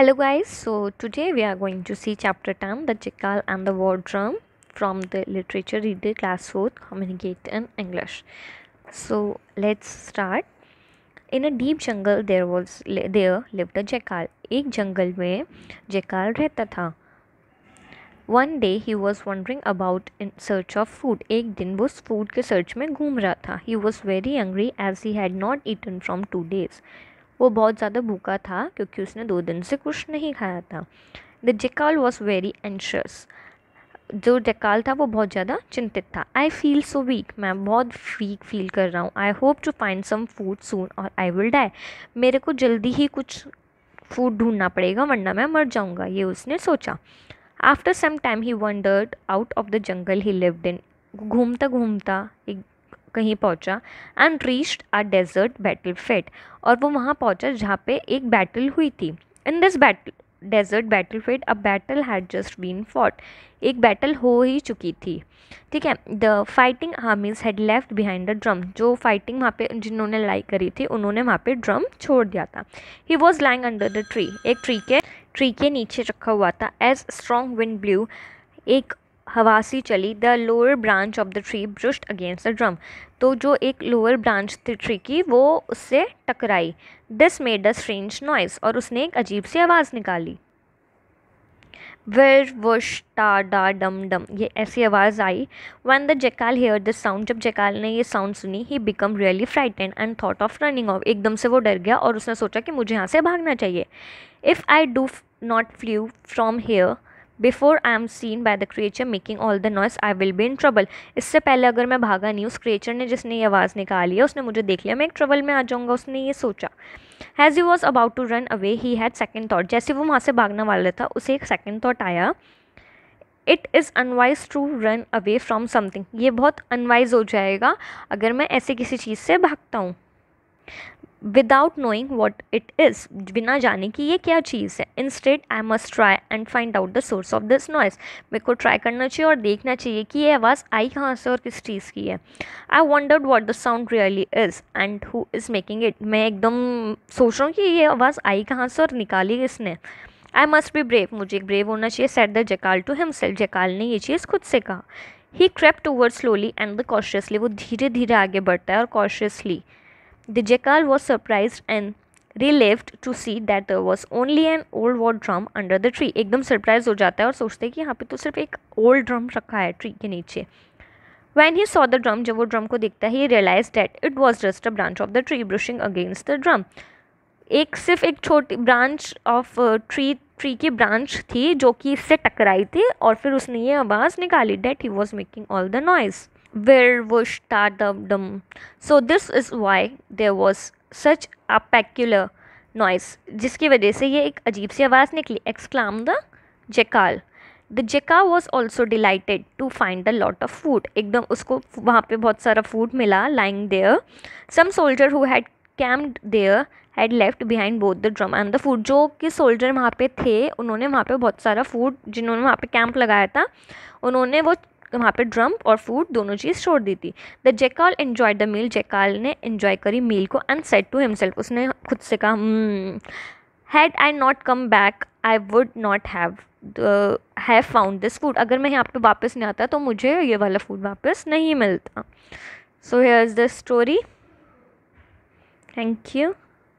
hello guys so today we are going to see chapter 10 the jackal and the wardrum from the literature reader class 4 communicate in english so let's start in a deep jungle there was there lived a jackal ek jungle mein jackal rehta tha one day he was wandering about in search of food एक दिन वो food के search में घूम रहा था he was very hungry as he had not eaten from two days वो बहुत ज़्यादा भूखा था क्योंकि उसने दो दिन से कुछ नहीं खाया था the jackal was very anxious जो जकाल था वो बहुत ज़्यादा चिंतित था आई फील सो वीक मैं बहुत वीक फील कर रहा हूँ I hope to find some food soon और आई विल डाई मेरे को जल्दी ही कुछ फूड ढूंढना पड़ेगा वरना मैं मर जाऊँगा ये उसने सोचा after some time he wandered out of the jungle he lived in घूमता घूमता एक कहीं पहुंचा and reached a desert battlefield और वो वहाँ पहुंचा जहाँ पे एक बैटल हुई थी in this battle desert battlefield a battle had just been fought एक बैटल हो ही चुकी थी ठीक है the fighting armies had left behind the drum जो फाइटिंग वहाँ पे जिन्होंने लाई करी थी उन्होंने वहाँ पे ड्रम छोड़ दिया था he was lying under the tree एक ट्री के ट्री के नीचे रखा हुआ था एज स्ट्रॉन्ग विंड ब्लू एक हवासी चली the lower branch of the tree brushed against the drum तो जो एक लोअर ब्रांच थी ट्री की वो उससे टकराई this made a strange noise और उसने एक अजीब सी आवाज़ निकाली वेर वश टा डा डम डम ये ऐसी आवाज़ आई when the jackal hear this sound जब जैकाल ने ये साउंड सुनी he become really frightened and thought of running off एकदम से वो डर गया और उसने सोचा कि मुझे यहाँ से भागना चाहिए if I do not flee from here before I am seen by the creature making all the noise I will be in trouble इससे पहले अगर मैं भागा नहीं उस क्रिएचर ने जिसने ये आवाज़ निकाली है उसने मुझे देख लिया मैं एक ट्रबल में आ जाऊँगा उसने ये सोचा as he was about to run away he had second thought जैसे वो वहाँ से भागने वाला था उसे एक सेकेंड थाट आया it is unwise to run away from something ये बहुत अनवाइज हो जाएगा अगर मैं ऐसे किसी चीज़ से भागता हूँ without knowing what it is बिना जाने कि ये क्या चीज़ है instead I must try and find out the source of this noise मेरे को ट्राई करना चाहिए और देखना चाहिए कि ये आवाज़ आई कहाँ से और किस चीज़ की है I wondered what the sound really is and who is making it मैं एकदम सोच रहा हूँ कि ये आवाज़ आई कहाँ से और निकाली किसने आई मस्ट बी ब्रेव मुझे एक ब्रेव होना चाहिए said the jackal to self jackal ने ये चीज़ खुद से कहा he crept toward slowly and the cautiously वो धीरे धीरे आगे बढ़ता है और cautiously The jackal was surprised and relieved to see that there was only an old war drum under the tree एकदम सरप्राइज हो जाता है और सोचते हैं कि यहाँ पे तो सिर्फ एक ओल्ड ड्रम रखा है ट्री के नीचे when he saw the drum जब वो ड्रम को देखता है he realize that it was just a branch of the tree brushing against the drum एक सिर्फ एक छोटी ब्रांच ऑफ ट्री ट्री की ब्रांच थी जो कि इससे टकराई थी और फिर उसने ये आवाज़ निकाली that he was making all the noise where was stardom? So this is why there was such a peculiar noise. जिसकी वजह से ये एक अजीब सी आवाज़ निकली exclaim the jackal the jackal was also delighted to find the lot of food एकदम उसको वहाँ पर बहुत सारा फूड मिला lying there some soldier who had camped there had left behind both the drum and the food जो कि soldier वहाँ पे थे उन्होंने वहाँ पर बहुत सारा फूड जिन्होंने वहाँ पर कैंप लगाया था उन्होंने वो वहाँ पे ड्रम और फूड दोनों चीज़ छोड़ दी थी the jackal enjoy the meal jackal ने इन्जॉय करी मील को एंड सेट टू हिमसेल्फ उसने खुद से कहा had I not come back I would not have have found this food अगर मैं यहाँ पे वापस नहीं आता तो मुझे ये वाला फूड वापस नहीं मिलता so here is the story thank you